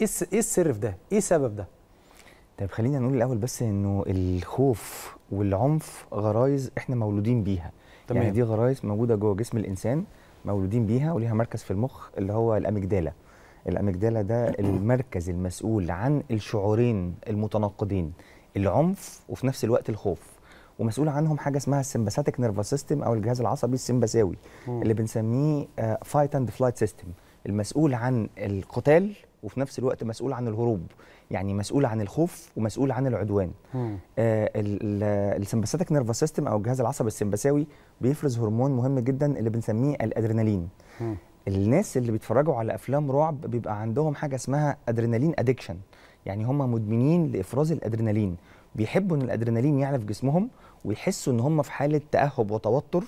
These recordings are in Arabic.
ايه ايه السر في ده؟ ايه سبب ده؟ طيب خلينا نقول الاول بس انه الخوف والعنف غرايز احنا مولودين بيها يعني تمام. يعني دي غرايز موجوده جوه جسم الانسان مولودين بيها وليها مركز في المخ اللي هو الاميجدالا الاميجدالا ده المركز المسؤول عن الشعورين المتناقضين العنف وفي نفس الوقت الخوف ومسؤول عنهم حاجه اسمها السمباثيك نيرفس سيستم او الجهاز العصبي السمباساوي اللي بنسميه فايت اند فلايت سيستم المسؤول عن القتال وفي نفس الوقت مسؤول عن الهروب يعني مسؤول عن الخوف ومسؤول عن العدوان آه السمباثيتك نيرفس سيستم او الجهاز العصبي السمبثاوي بيفرز هرمون مهم جدا اللي بنسميه الادرينالين مم. الناس اللي بيتفرجوا على افلام رعب بيبقى عندهم حاجه اسمها ادرينالين ادكشن يعني هم مدمنين لافراز الادرينالين بيحبوا ان الادرينالين يعلى في جسمهم ويحسوا ان هم في حاله تاهب وتوتر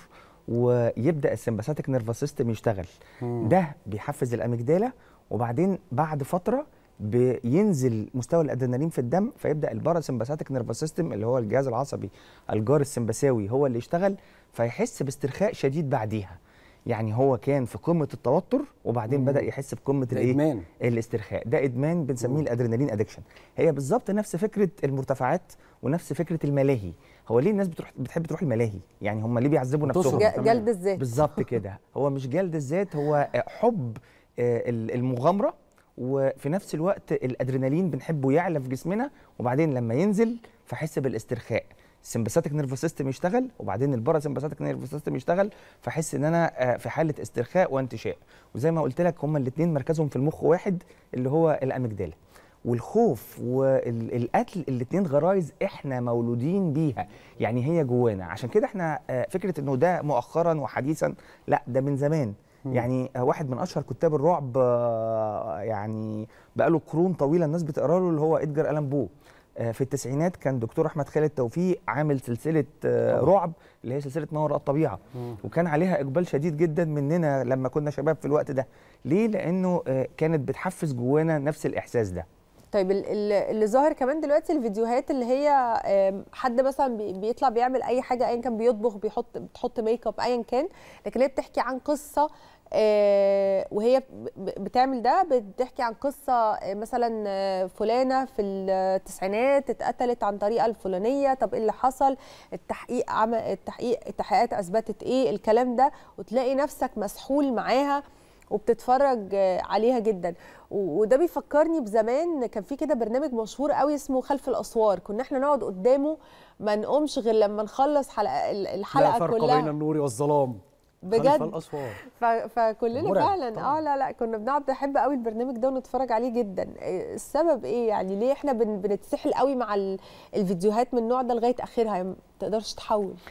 ويبدا السمباثيتك نيرفس سيستم يشتغل مم. ده بيحفز الاميجدالا وبعدين بعد فتره بينزل مستوى الادرينالين في الدم فيبدا الباراسمباثيك نيرفس سيستم اللي هو الجهاز العصبي الجار السمباساوي هو اللي يشتغل فيحس باسترخاء شديد بعديها يعني هو كان في قمه التوتر وبعدين مم. بدا يحس بقمه الايه الاسترخاء ده ادمان بنسميه الادرينالين ادكشن هي بالظبط نفس فكره المرتفعات ونفس فكره الملاهي هو ليه الناس بتروح بتحب تروح الملاهي يعني هم ليه بيعذبوا نفسهم جلد الذات بالظبط كده هو مش جلد الذات هو حب آه، المغامره وفي نفس الوقت الادرينالين بنحبه يعلى في جسمنا وبعدين لما ينزل فحس بالاسترخاء السمباثيك نيرف سيستم يشتغل وبعدين الباراسمباثيك نيرف سيستم يشتغل فحس ان انا آه، في حاله استرخاء وانتشاء وزي ما قلت لك هما الاثنين مركزهم في المخ واحد اللي هو الاميجدالا والخوف والقتل الاثنين غرائز احنا مولودين بيها يعني هي جوانا عشان كده احنا آه، فكره انه ده مؤخرا وحديثا لا ده من زمان يعني آه، واحد من اشهر كتاب الرعب آه، يعني بقاله قرون طويله الناس بتقرا له اللي هو ادجار الان بو آه، في التسعينات كان دكتور احمد خالد توفيق عامل سلسله رعب اللي هي سلسله ما وراء الطبيعه وكان عليها اقبال شديد جدا مننا لما كنا شباب في الوقت ده ليه لانه كانت بتحفز جوانا نفس الاحساس ده طيب اللي ظاهر كمان دلوقتي الفيديوهات اللي هي حد مثلا بيطلع بيعمل اي حاجه ايا كان بيطبخ بيحط بتحط ميك اب ايا كان لكن هي بتحكي عن قصه آه، وهي بتعمل ده بتحكي عن قصه آه، مثلا آه، فلانه في التسعينات اتقتلت عن طريقه الفلانيه طب ايه اللي حصل التحقيق عمل التحقيق التحقيقات اثبتت ايه الكلام ده وتلاقي نفسك مسحول معاها وبتتفرج عليها جدا وده بيفكرني بزمان كان في كده برنامج مشهور قوي اسمه خلف الاسوار كنا احنا نقعد قدامه ما نقومش غير لما نخلص حلقه الحلقه لا فرق كلها بين النور والظلام بجد خلف الاسوار فكلنا فعلا اه لا لا كنا بنقعد نحب قوي البرنامج ده ونتفرج عليه جدا آه، السبب ايه يعني ليه احنا بنتسحل قوي مع الفيديوهات من النوع ده لغايه اخرها يعني ما تقدرش تحول